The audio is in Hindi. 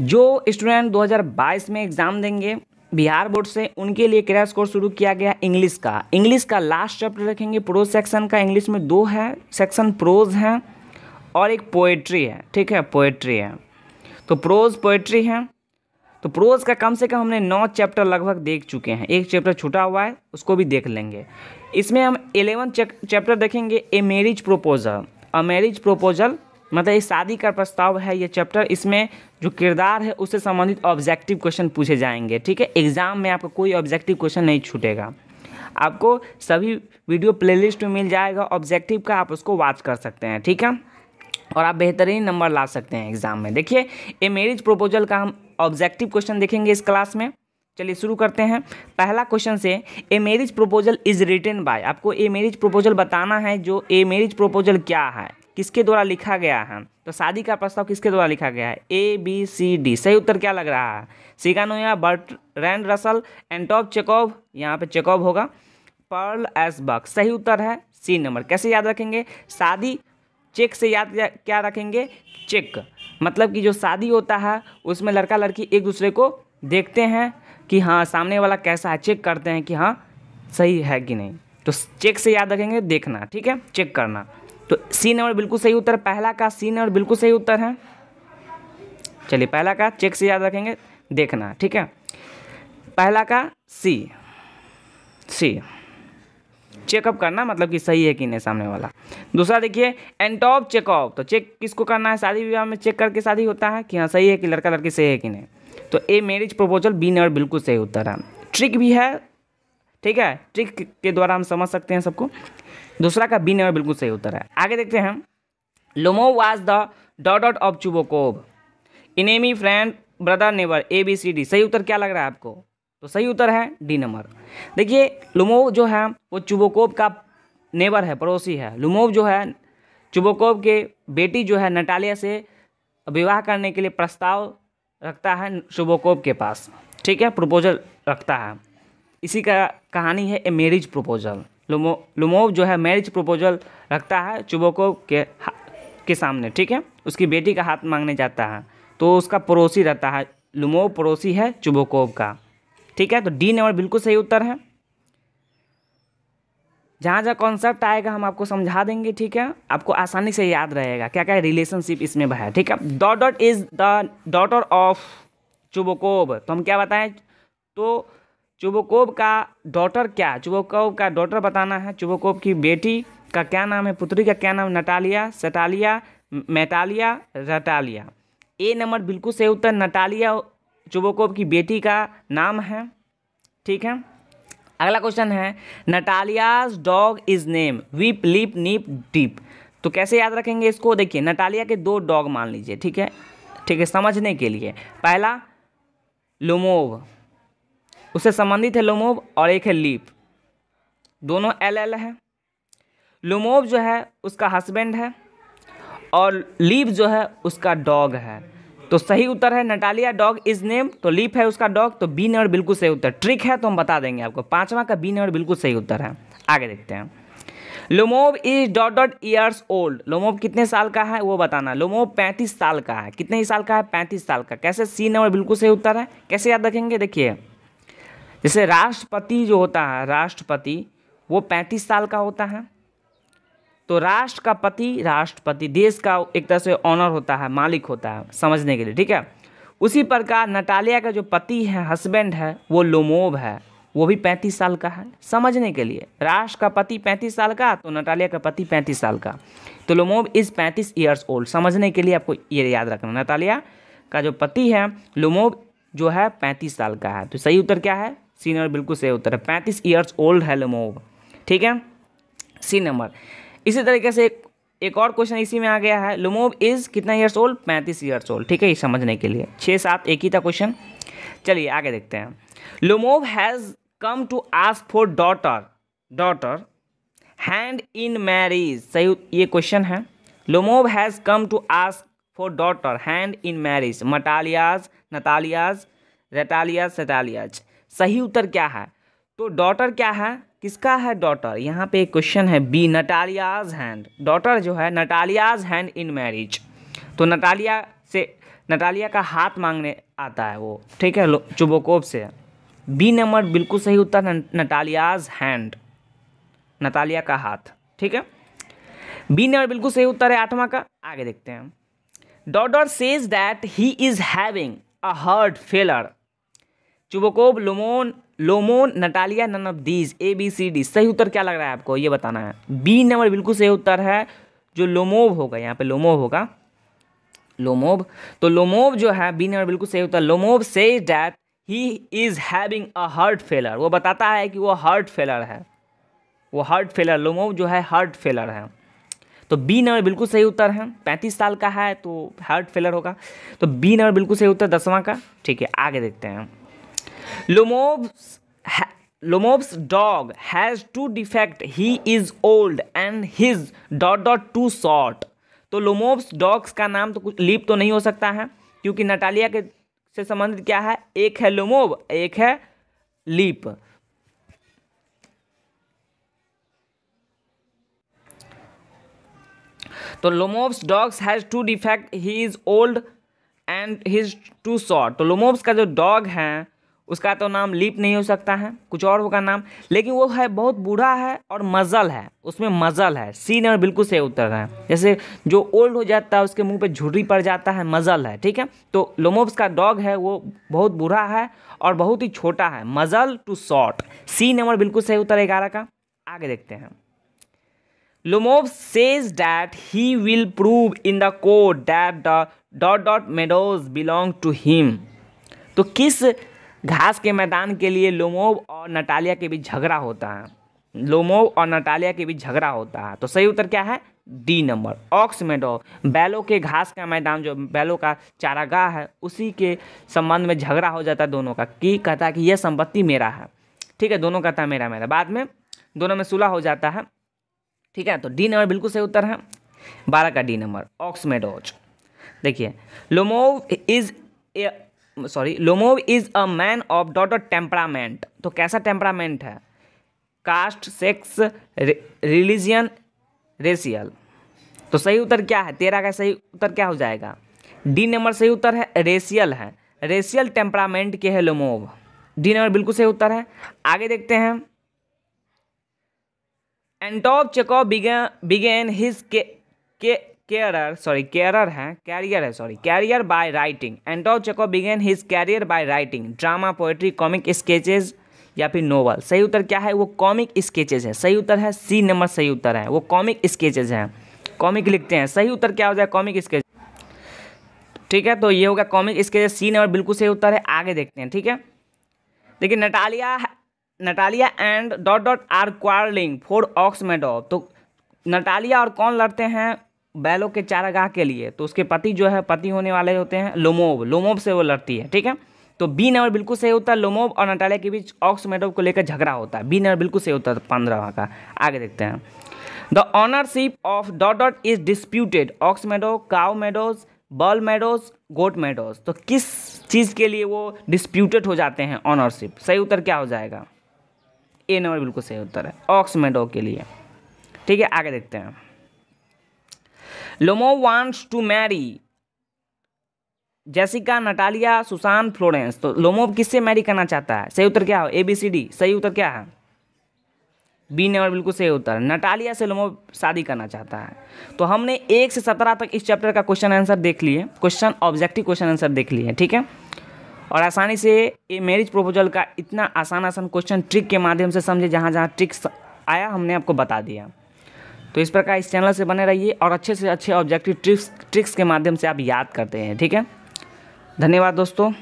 जो स्टूडेंट 2022 में एग्ज़ाम देंगे बिहार बोर्ड से उनके लिए क्रैश कोर्स शुरू किया गया इंग्लिश का इंग्लिश का लास्ट चैप्टर रखेंगे प्रोज सेक्शन का इंग्लिश में दो है सेक्शन प्रोज है और एक पोएट्री है ठीक है पोएट्री है तो प्रोज पोएट्री है तो प्रोज का कम से कम हमने नौ चैप्टर लगभग देख चुके हैं एक चैप्टर छूटा हुआ है उसको भी देख लेंगे इसमें हम एलेवन चैप्टर देखेंगे ए मेरिज प्रोपोज़ल अ मैरिज प्रोपोज़ल मतलब ये शादी का प्रस्ताव है ये चैप्टर इसमें जो किरदार है उससे संबंधित ऑब्जेक्टिव क्वेश्चन पूछे जाएंगे ठीक है एग्जाम में आपको कोई ऑब्जेक्टिव क्वेश्चन नहीं छूटेगा आपको सभी वीडियो प्लेलिस्ट में मिल जाएगा ऑब्जेक्टिव का आप उसको वॉच कर सकते हैं ठीक है और आप बेहतरीन नंबर ला सकते हैं एग्जाम में देखिए ए मेरिज प्रोपोजल का हम ऑब्जेक्टिव क्वेश्चन देखेंगे इस क्लास में चलिए शुरू करते हैं पहला क्वेश्चन से a marriage proposal is written by आपको ए मेरिज प्रोपोजल बताना है जो ए मेरिज प्रोपोजल क्या है किसके द्वारा लिखा गया है तो शादी का प्रस्ताव किसके द्वारा लिखा गया है ए बी सी डी सही उत्तर क्या लग रहा है सिकानोया Bertrand Russell Anton Chekhov यहाँ पे चेकोव होगा पर्ल एस बक सही उत्तर है सी नंबर कैसे याद रखेंगे शादी चेक से याद क्या रखेंगे चेक मतलब कि जो शादी होता है उसमें लड़का लड़की एक दूसरे को देखते हैं कि हाँ सामने वाला कैसा है चेक करते हैं कि हाँ सही है कि नहीं तो चेक से याद रखेंगे देखना ठीक है चेक करना तो सी नंबर बिल्कुल सही उत्तर पहला का सी नंबर बिल्कुल सही उत्तर है चलिए पहला का चेक से याद रखेंगे देखना ठीक है पहला का सी सी चेकअप करना मतलब कि सही है कि नहीं सामने वाला दूसरा देखिए एंटॉप चेकअप तो चेक किसको करना है शादी विवाह में चेक करके शादी होता है कि हाँ सही है कि लड़का लड़की सही है कि नहीं तो a marriage proposal B number बिल्कुल सही उत्तर है ट्रिक भी है ठीक है ट्रिक के द्वारा हम समझ सकते हैं सबको दूसरा का बी नंबर बिल्कुल सही उत्तर है आगे देखते हैं Lomov was the dot dot of Chubukov enemy friend brother neighbour A B C D सही उत्तर क्या लग रहा है आपको तो सही उत्तर है डी नंबर देखिए लुमोव जो है वो चुबोकोब का नेबर है पड़ोसी है लुमोव जो है चुबोकोब के बेटी जो है नटालिया से विवाह करने के लिए प्रस्ताव रखता है चुबोकोब के पास ठीक है प्रपोजल रखता है इसी का कहानी है ए मैरिज प्रपोजल लुमो लुमोव जो है मैरिज प्रपोजल रखता है चुबोको के के सामने ठीक है उसकी बेटी का हाथ मांगने जाता है तो उसका पड़ोसी रहता है लुमोव पड़ोसी है चुबोकोव का ठीक है तो डी नंबर बिल्कुल सही उत्तर है जहाँ जहाँ कॉन्सेप्ट आएगा हम आपको समझा देंगे ठीक है आपको आसानी से याद रहेगा क्या क्या रिलेशनशिप इसमें है ठीक है dot dot is the daughter of Chubukov तो हम क्या बताएं तो चुबोकोब का डॉटर क्या चुबोकोब का डॉटर बताना है चुबोकोव की बेटी का क्या नाम है पुत्री का क्या नाम नटालिया सटालिया मेटालिया रटालिया ए नंबर बिल्कुल सही उत्तर नटालिया चुबोकोब की बेटी का नाम है ठीक है अगला क्वेश्चन है Natalia's dog is name weep lip neap deep तो कैसे याद रखेंगे इसको देखिए नटालिया के दो डॉग मान लीजिए ठीक है ठीक है समझने के लिए पहला लुमोव उससे संबंधित है लोमोव और एक है लीप दोनों एल एल है लोमोव जो है उसका हस्बैंड है और लीप जो है उसका डॉग है तो सही उत्तर है नटालिया डॉग इज नेम तो लीप है उसका डॉग तो बी नंबर बिल्कुल सही उत्तर ट्रिक है तो हम बता देंगे आपको पांचवा का बी नंबर बिल्कुल सही उत्तर है आगे देखते हैं Lomov is dot dot years old Lomov कितने साल का है वो बताना लोमोव पैंतीस साल का है कितने ही साल का है पैंतीस साल का कैसे सी नंबर बिल्कुल सही उत्तर है कैसे याद रखेंगे देखिए जैसे राष्ट्रपति जो होता है राष्ट्रपति वो पैंतीस साल का होता है तो राष्ट्र का पति राष्ट्रपति देश का एक तरह से ऑनर होता है मालिक होता है समझने के लिए ठीक है उसी प्रकार नटालिया का जो पति है हस्बैंड है वो लोमोब है वो भी पैंतीस साल का है समझने के लिए राष्ट्र का पति पैंतीस साल का तो नटालिया का पति पैंतीस साल का तो लोमोब इज़ पैंतीस ईयर्स ओल्ड समझने के लिए आपको ये याद रखना नटालिया का जो पति है लोमोब जो है पैंतीस साल का है तो सही उत्तर क्या है सी नंबर बिल्कुल सही उत्तर है पैंतीस ईयर्स ओल्ड है लमोव ठीक है सी नंबर इसी तरीके से एक एक और क्वेश्चन इसी में आ गया है लुमोव इज़ कितना ईयर्स ओल्ड पैंतीस ईयर्स ओल्ड ठीक है ये समझने के लिए छः सात एक ही था क्वेश्चन चलिए आगे देखते हैं Lomov has come to ask for daughter daughter hand in marriage सही ये क्वेश्चन है Lomov has come to ask for daughter hand in marriage Matalia's Natalia's Retalia's Setalia's सही उत्तर क्या है तो डॉटर क्या है किसका है डॉटर यहाँ पे एक क्वेश्चन है बी नटालियाज हैंड डॉटर जो है नटालियाज हैंड इन मैरिज तो नटालिया से नटालिया का हाथ मांगने आता है वो ठीक है चुबोकोप से बी नंबर बिल्कुल सही उत्तर नटालियाज हैंड नटालिया का हाथ ठीक है बी नंबर बिल्कुल सही उत्तर है आठवां का आगे देखते हैं daughter says that he is having a heart failure Chubukov Lomov Lomov Natalia none of these A B C D सही उत्तर क्या लग रहा है आपको ये बताना है बी नंबर बिल्कुल सही उत्तर है जो लोमोव होगा यहाँ पे लोमोव होगा लोमोव तो लोमोव जो है बी नंबर बिल्कुल सही उत्तर Lomov says that he is having a heart failure वो बताता है कि वो हार्ट फेलर है वो हार्ट फेलर लोमोव जो है हार्ट फेलर है तो बी नंबर बिल्कुल सही उत्तर है पैंतीस साल का है तो हार्ट फेलर होगा तो बी नंबर बिल्कुल सही उत्तर दसवां का ठीक है आगे देखते हैं Lomov's Lomov's dog has two defect he is old and his dot dot too short तो लोमोब्स डॉग्स का नाम तो कुछ लीप तो नहीं हो सकता है क्योंकि नटालिया के से संबंधित क्या है एक है लोमोब एक है लीप तो Lomov's dogs has two defect he is old and his too short तो लोमोब्स का जो डॉग है उसका तो नाम लीप नहीं हो सकता है कुछ और होगा नाम लेकिन वो है बहुत बूढ़ा है और मज़ल है उसमें मज़ल है और बिल्कुल से उतर है जैसे जो ओल्ड हो जाता है उसके मुंह पे झुर्री पड़ जाता है मज़ल है ठीक है तो लोमोब्स का डॉग है वो बहुत बूढ़ा है और बहुत ही छोटा है muzzle too short C number बिल्कुल सही उत्तर है ग्यारह का आगे देखते हैं Lomov says that he will prove in the court that the dot dot meadows belong to him तो किस घास के मैदान के लिए लोमोव और नटालिया के बीच झगड़ा होता है लोमोव और नटालिया के बीच झगड़ा होता है तो सही उत्तर क्या है डी नंबर ऑक्स मेडो बैलों के घास का मैदान जो बैलों का चारागाह है उसी के संबंध में झगड़ा हो जाता है दोनों का कि कहता है कि यह संपत्ति मेरा है ठीक है दोनों कहता है मेरा मेरा बाद में दोनों में सुलह हो जाता है ठीक है तो डी नंबर बिल्कुल सही उत्तर है बारह का डी नंबर ऑक्स मेडोज देखिए Lomov is sorry Lomov is a man of dot dot temperament तो कैसा टेम्परामेंट है कास्ट सेक्स रिलीजियन रेशियल तो सही उत्तर क्या है तेरह का सही उत्तर क्या हो जाएगा डी नंबर सही उत्तर है रेशियल है रेशियल टेम्परामेंट के है लोमोव डी नंबर बिल्कुल सही उत्तर है आगे देखते हैं एंटॉप चेकॉ बिगेन हिज के के कैरर सॉरी कैरर है कैरियर है sorry career by writing Anton Chekhov began his career by writing drama poetry comic sketches या फिर नोवल सही उत्तर क्या है वो कॉमिक स्केचेज है सही उत्तर है सी नंबर सही उत्तर है वो कॉमिक स्केचेज हैं कॉमिक लिखते हैं सही उत्तर क्या हो जाए कॉमिक स्केच ठीक है तो ये होगा कॉमिक स्केचेज सी नंबर बिल्कुल सही उत्तर है आगे देखते हैं ठीक है देखिए Natalia Natalia and dot dot are quarrelling for ox meadow तो नटालिया और कौन लड़ते हैं बैलों के चारागाह के लिए तो उसके पति जो है पति होने वाले होते हैं लोमोव लोमोव से वो लड़ती है ठीक है तो बी नंबर बिल्कुल सही होता है लोमोव और नटालिया के बीच ऑक्स मेडोव को लेकर झगड़ा होता है बी नंबर बिल्कुल सही होता है पंद्रह का आगे देखते हैं the ownership of dot dot is disputed ox meadow cow meadows ball meadows goat meadows तो किस चीज़ के लिए वो डिस्प्यूटेड हो जाते हैं ऑनरशिप सही उत्तर क्या हो जाएगा ए नंबर बिल्कुल सही उत्तर है ऑक्स मेडो के लिए ठीक है आगे देखते हैं Lomov wants to marry Jessica Natalia Susan Florence तो लोमो किससे मैरी करना चाहता है सही उत्तर क्या हो ए बी सी डी सही उत्तर क्या है बी नंबर बिल्कुल सही उत्तर नटालिया से लोमो शादी करना चाहता है तो हमने एक से सत्रह तक इस चैप्टर का क्वेश्चन आंसर देख लिए क्वेश्चन ऑब्जेक्टिव क्वेश्चन आंसर देख लिए ठीक है और आसानी से ये मैरिज प्रपोजल का इतना आसान आसान क्वेश्चन ट्रिक के माध्यम से समझे जहाँ जहाँ ट्रिक्स आया हमने आपको बता दिया तो इस प्रकार इस चैनल से बने रहिए और अच्छे से अच्छे ऑब्जेक्टिव ट्रिक्स ट्रिक्स के माध्यम से आप याद करते हैं ठीक है धन्यवाद दोस्तों